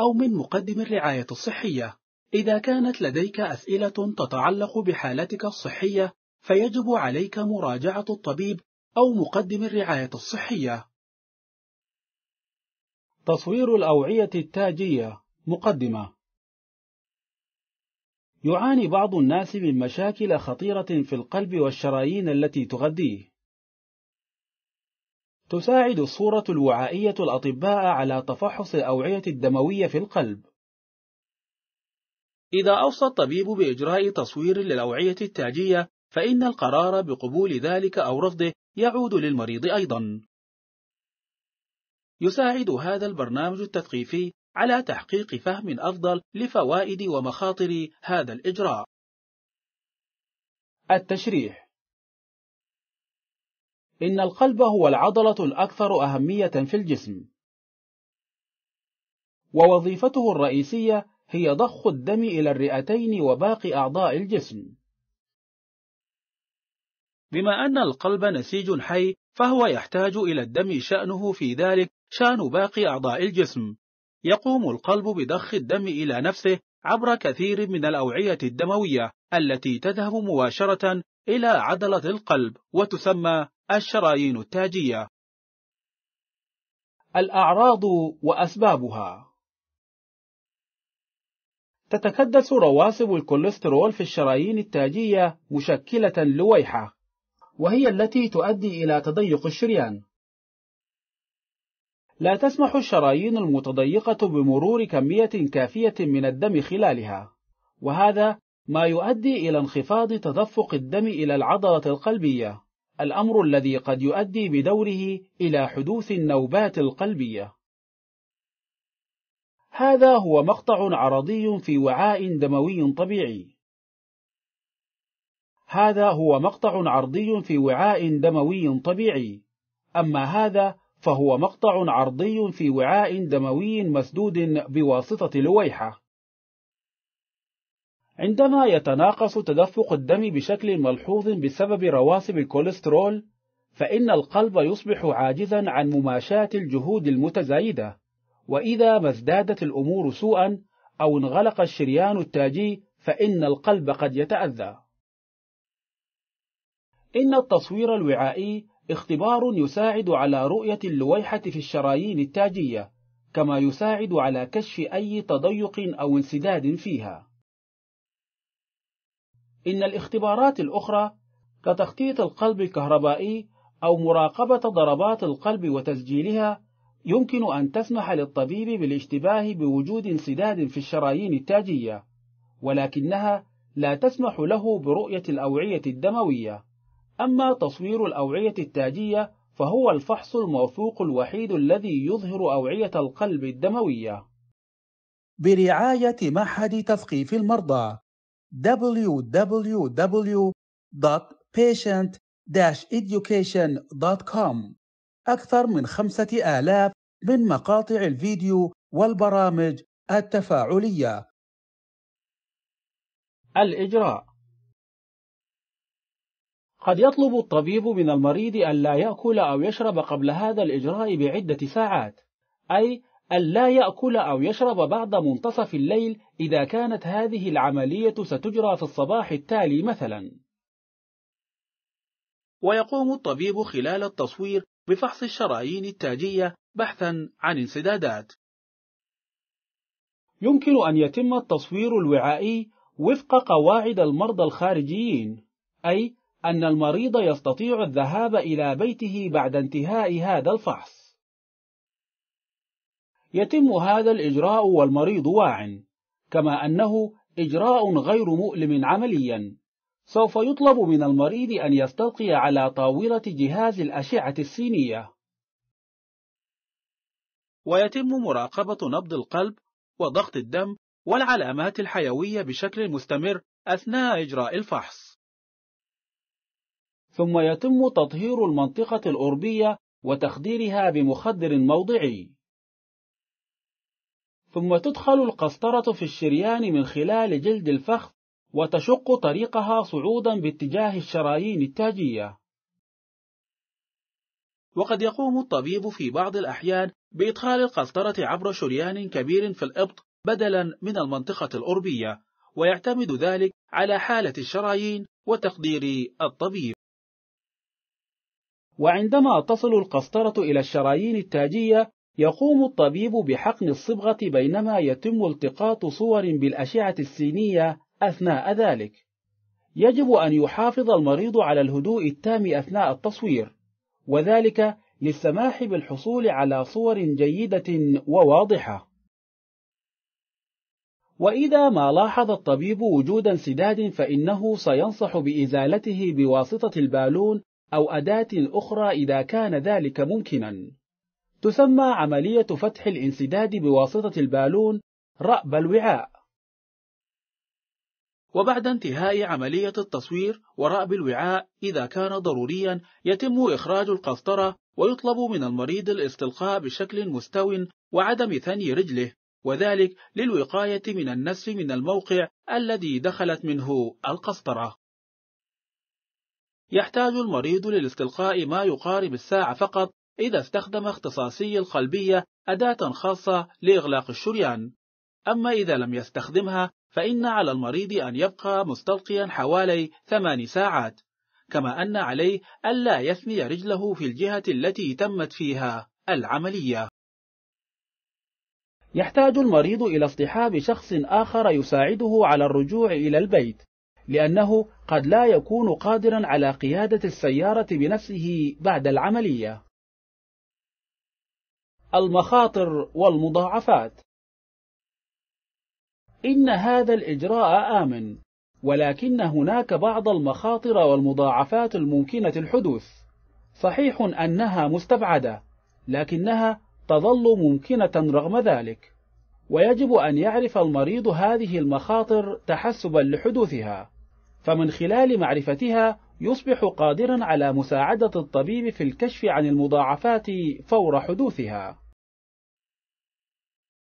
أو من مقدم الرعاية الصحية. إذا كانت لديك أسئلة تتعلق بحالتك الصحية، فيجب عليك مراجعة الطبيب أو مقدم الرعاية الصحية. تصوير الأوعية التاجية مقدمة يعاني بعض الناس من مشاكل خطيرة في القلب والشرايين التي تغذيه، تساعد الصورة الوعائية الأطباء على تفحص الأوعية الدموية في القلب. إذا أوصى الطبيب بإجراء تصوير للأوعية التاجية، فإن القرار بقبول ذلك أو رفضه يعود للمريض أيضًا. يساعد هذا البرنامج التثقيفي على تحقيق فهم أفضل لفوائد ومخاطر هذا الإجراء. التشريح إن القلب هو العضلة الأكثر أهمية في الجسم، ووظيفته الرئيسية هي ضخ الدم إلى الرئتين وباقي أعضاء الجسم. بما أن القلب نسيج حي، فهو يحتاج إلى الدم شأنه في ذلك شأن باقي أعضاء الجسم. يقوم القلب بضخ الدم إلى نفسه عبر كثير من الأوعية الدموية التي تذهب مباشرة إلى عضلة القلب وتسمى الشرايين التاجية الأعراض وأسبابها تتكدس رواسب الكوليسترول في الشرايين التاجية مشكلة لويحة وهي التي تؤدي إلى تضيق الشريان لا تسمح الشرايين المتضيقة بمرور كمية كافية من الدم خلالها وهذا ما يؤدي إلى انخفاض تدفق الدم إلى العضلة القلبية الأمر الذي قد يؤدي بدوره إلى حدوث النوبات القلبية هذا هو مقطع عرضي في وعاء دموي طبيعي هذا هو مقطع عرضي في وعاء دموي طبيعي أما هذا فهو مقطع عرضي في وعاء دموي مسدود بواسطة لويحة عندما يتناقص تدفق الدم بشكل ملحوظ بسبب رواسب الكوليسترول فإن القلب يصبح عاجزا عن مماشاة الجهود المتزايدة وإذا ما ازدادت الأمور سوءا أو انغلق الشريان التاجي فإن القلب قد يتأذى إن التصوير الوعائي اختبار يساعد على رؤية اللويحة في الشرايين التاجية كما يساعد على كشف أي تضيق أو انسداد فيها إن الاختبارات الأخرى كتخطيط القلب الكهربائي أو مراقبة ضربات القلب وتسجيلها يمكن أن تسمح للطبيب بالاشتباه بوجود انسداد في الشرايين التاجية، ولكنها لا تسمح له برؤية الأوعية الدموية. أما تصوير الأوعية التاجية فهو الفحص الموثوق الوحيد الذي يظهر أوعية القلب الدموية. برعاية معهد تثقيف المرضى www.patient-education.com أكثر من خمسة آلاف من مقاطع الفيديو والبرامج التفاعلية الإجراء قد يطلب الطبيب من المريض ألا يأكل أو يشرب قبل هذا الإجراء بعدة ساعات أي ألا يأكل أو يشرب بعد منتصف الليل إذا كانت هذه العملية ستجرى في الصباح التالي مثلا ويقوم الطبيب خلال التصوير بفحص الشرايين التاجية بحثا عن انسدادات يمكن أن يتم التصوير الوعائي وفق قواعد المرضى الخارجيين أي أن المريض يستطيع الذهاب إلى بيته بعد انتهاء هذا الفحص يتم هذا الإجراء والمريض واع كما أنه إجراء غير مؤلم عمليا سوف يطلب من المريض أن يستلقي على طاولة جهاز الأشعة السينية ويتم مراقبة نبض القلب وضغط الدم والعلامات الحيوية بشكل مستمر أثناء إجراء الفحص ثم يتم تطهير المنطقة الأوربية وتخديرها بمخدر موضعي ثم تدخل القسطرة في الشريان من خلال جلد الفخذ وتشق طريقها صعودا باتجاه الشرايين التاجية وقد يقوم الطبيب في بعض الأحيان بإدخال القسطرة عبر شريان كبير في الإبط بدلا من المنطقة الأوربية ويعتمد ذلك على حالة الشرايين وتقدير الطبيب وعندما تصل القسطرة إلى الشرايين التاجية يقوم الطبيب بحقن الصبغة بينما يتم التقاط صور بالأشعة السينية أثناء ذلك. يجب أن يحافظ المريض على الهدوء التام أثناء التصوير، وذلك للسماح بالحصول على صور جيدة وواضحة. وإذا ما لاحظ الطبيب وجود انسداد فإنه سينصح بإزالته بواسطة البالون أو أداة أخرى إذا كان ذلك ممكنًا. تسمى عملية فتح الانسداد بواسطة البالون رأب الوعاء وبعد انتهاء عملية التصوير ورأب الوعاء إذا كان ضروريا يتم إخراج القسطرة ويطلب من المريض الاستلقاء بشكل مستو وعدم ثني رجله وذلك للوقاية من النسف من الموقع الذي دخلت منه القسطرة يحتاج المريض للاستلقاء ما يقارب الساعة فقط إذا استخدم اختصاصي القلبية أداة خاصة لإغلاق الشريان أما إذا لم يستخدمها فإن على المريض أن يبقى مستلقيا حوالي ثمان ساعات كما أن عليه ألا يثني رجله في الجهة التي تمت فيها العملية يحتاج المريض إلى اصطحاب شخص آخر يساعده على الرجوع إلى البيت لأنه قد لا يكون قادرا على قيادة السيارة بنفسه بعد العملية المخاطر والمضاعفات إن هذا الإجراء آمن ولكن هناك بعض المخاطر والمضاعفات الممكنة الحدوث صحيح أنها مستبعدة لكنها تظل ممكنة رغم ذلك ويجب أن يعرف المريض هذه المخاطر تحسبا لحدوثها فمن خلال معرفتها يصبح قادرا على مساعدة الطبيب في الكشف عن المضاعفات فور حدوثها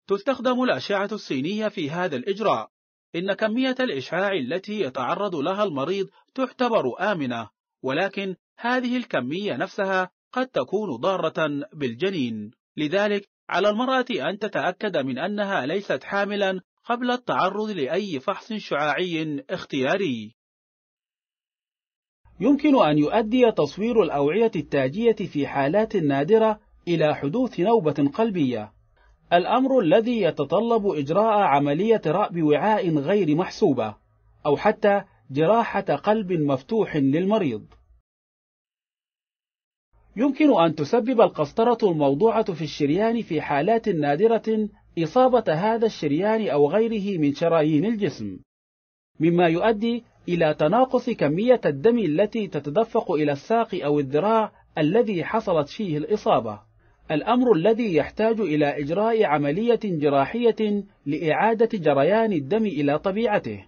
تستخدم الأشعة السينية في هذا الإجراء إن كمية الإشعاع التي يتعرض لها المريض تعتبر آمنة ولكن هذه الكمية نفسها قد تكون ضارة بالجنين لذلك على المرأة أن تتأكد من أنها ليست حاملا قبل التعرض لأي فحص شعاعي اختياري يمكن أن يؤدي تصوير الأوعية التاجية في حالات نادرة إلى حدوث نوبة قلبية الأمر الذي يتطلب إجراء عملية رأب وعاء غير محسوبة أو حتى جراحة قلب مفتوح للمريض يمكن أن تسبب القسطرة الموضوعة في الشريان في حالات نادرة إصابة هذا الشريان أو غيره من شرايين الجسم مما يؤدي إلى تناقص كمية الدم التي تتدفق إلى الساق أو الذراع الذي حصلت فيه الإصابة الأمر الذي يحتاج إلى إجراء عملية جراحية لإعادة جريان الدم إلى طبيعته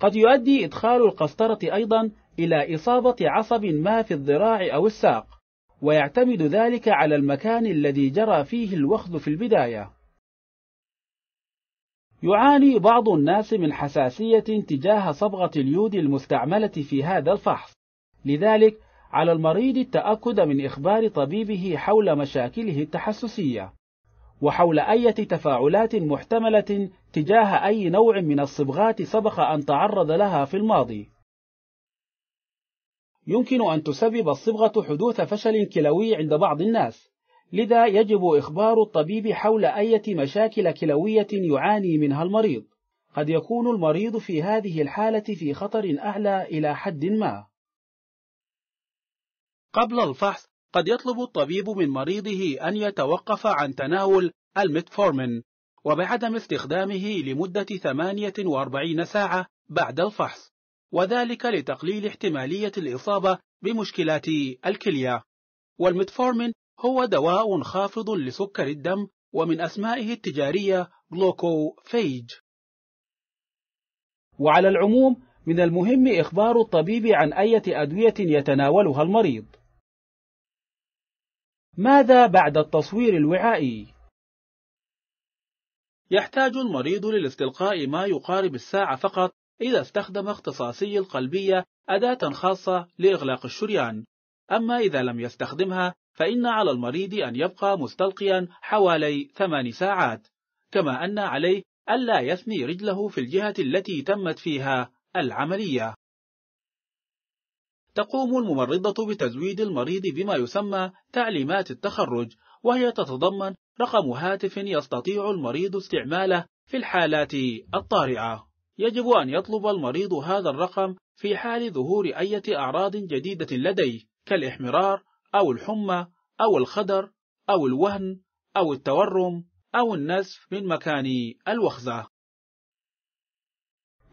قد يؤدي إدخال القسطرة أيضا إلى إصابة عصب ما في الذراع أو الساق ويعتمد ذلك على المكان الذي جرى فيه الوخز في البداية يعاني بعض الناس من حساسية تجاه صبغة اليود المستعملة في هذا الفحص لذلك على المريض التأكد من إخبار طبيبه حول مشاكله التحسسية وحول أي تفاعلات محتملة تجاه أي نوع من الصبغات سبق أن تعرض لها في الماضي يمكن أن تسبب الصبغة حدوث فشل كلوي عند بعض الناس لذا يجب إخبار الطبيب حول أي مشاكل كلوية يعاني منها المريض قد يكون المريض في هذه الحالة في خطر أعلى إلى حد ما قبل الفحص قد يطلب الطبيب من مريضه أن يتوقف عن تناول الميتفورمين وبعدم استخدامه لمدة 48 ساعة بعد الفحص وذلك لتقليل احتمالية الإصابة بمشكلات الكلية والميتفورمين هو دواء خافض لسكر الدم ومن أسمائه التجارية جلوكوفيج وعلى العموم من المهم إخبار الطبيب عن أي أدوية يتناولها المريض ماذا بعد التصوير الوعائي؟ يحتاج المريض للاستلقاء ما يقارب الساعة فقط إذا استخدم اختصاصي القلبية أداة خاصة لإغلاق الشريان أما إذا لم يستخدمها فإن على المريض أن يبقى مستلقيا حوالي ثمان ساعات كما أن عليه ألا يثني رجله في الجهة التي تمت فيها العملية تقوم الممرضة بتزويد المريض بما يسمى تعليمات التخرج وهي تتضمن رقم هاتف يستطيع المريض استعماله في الحالات الطارئة يجب أن يطلب المريض هذا الرقم في حال ظهور أي أعراض جديدة لديه كالإحمرار أو الحمى أو الخدر أو الوهن أو التورم أو النزف من مكان الوخزة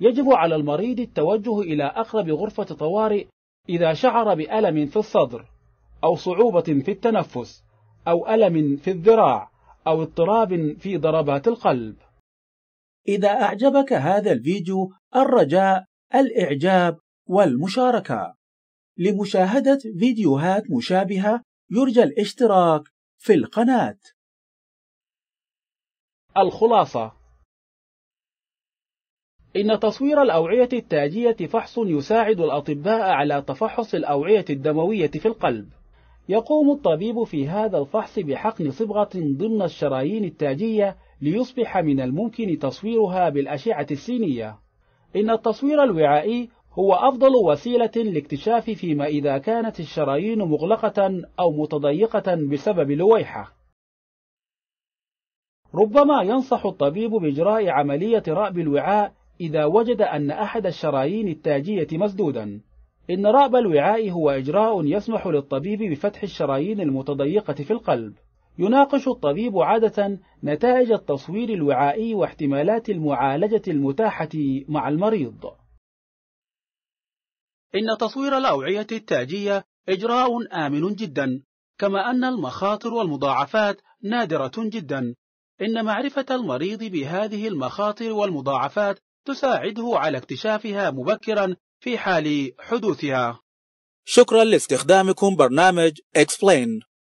يجب على المريض التوجه إلى أقرب غرفة طوارئ إذا شعر بألم في الصدر أو صعوبة في التنفس أو ألم في الذراع أو اضطراب في ضربات القلب إذا أعجبك هذا الفيديو الرجاء الإعجاب والمشاركة لمشاهدة فيديوهات مشابهة يرجى الاشتراك في القناة الخلاصة إن تصوير الأوعية التاجية فحص يساعد الأطباء على تفحص الأوعية الدموية في القلب يقوم الطبيب في هذا الفحص بحقن صبغة ضمن الشرايين التاجية ليصبح من الممكن تصويرها بالأشعة السينية إن التصوير الوعائي هو أفضل وسيلة لاكتشاف فيما إذا كانت الشرايين مغلقة أو متضيقة بسبب لويحة ربما ينصح الطبيب بإجراء عملية رأب الوعاء إذا وجد أن أحد الشرايين التاجية مسدودا إن رأب الوعاء هو إجراء يسمح للطبيب بفتح الشرايين المتضيقة في القلب يناقش الطبيب عادة نتائج التصوير الوعائي واحتمالات المعالجة المتاحة مع المريض إن تصوير الأوعية التاجية إجراء آمن جدا كما أن المخاطر والمضاعفات نادرة جدا إن معرفة المريض بهذه المخاطر والمضاعفات تساعده على اكتشافها مبكرا في حال حدوثها شكرا لاستخدامكم برنامج Explain